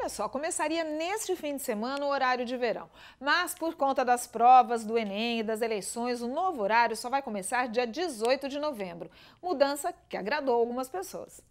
Olha só, começaria neste fim de semana o horário de verão, mas por conta das provas do Enem e das eleições, o novo horário só vai começar dia 18 de novembro. Mudança que agradou algumas pessoas.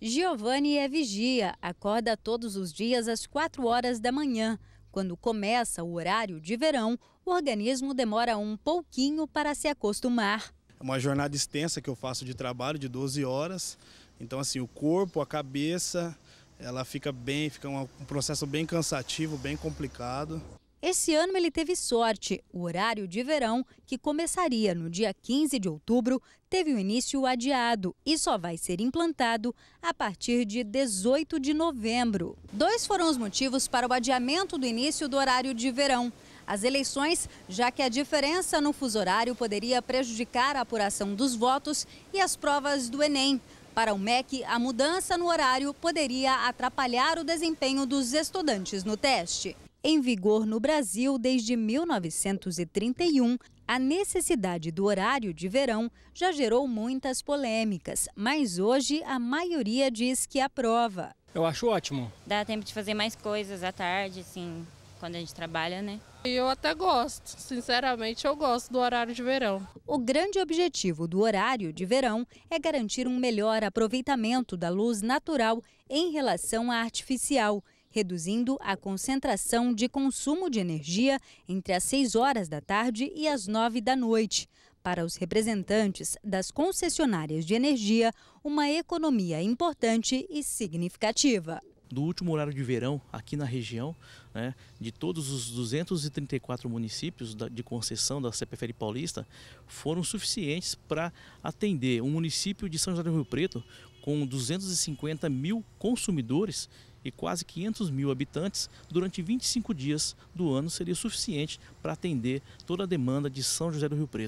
Giovanni é vigia, acorda todos os dias às 4 horas da manhã. Quando começa o horário de verão, o organismo demora um pouquinho para se acostumar. É uma jornada extensa que eu faço de trabalho de 12 horas. Então, assim, o corpo, a cabeça, ela fica bem, fica um processo bem cansativo, bem complicado. Esse ano ele teve sorte. O horário de verão, que começaria no dia 15 de outubro, teve o início adiado e só vai ser implantado a partir de 18 de novembro. Dois foram os motivos para o adiamento do início do horário de verão. As eleições, já que a diferença no fuso horário poderia prejudicar a apuração dos votos e as provas do Enem. Para o MEC, a mudança no horário poderia atrapalhar o desempenho dos estudantes no teste. Em vigor no Brasil desde 1931, a necessidade do horário de verão já gerou muitas polêmicas, mas hoje a maioria diz que aprova. Eu acho ótimo. Dá tempo de fazer mais coisas à tarde, assim, quando a gente trabalha, né? E eu até gosto, sinceramente eu gosto do horário de verão. O grande objetivo do horário de verão é garantir um melhor aproveitamento da luz natural em relação à artificial, reduzindo a concentração de consumo de energia entre as 6 horas da tarde e as 9 da noite. Para os representantes das concessionárias de energia, uma economia importante e significativa do último horário de verão aqui na região, né, de todos os 234 municípios de concessão da CPFL Paulista, foram suficientes para atender um município de São José do Rio Preto com 250 mil consumidores e quase 500 mil habitantes durante 25 dias do ano seria suficiente para atender toda a demanda de São José do Rio Preto.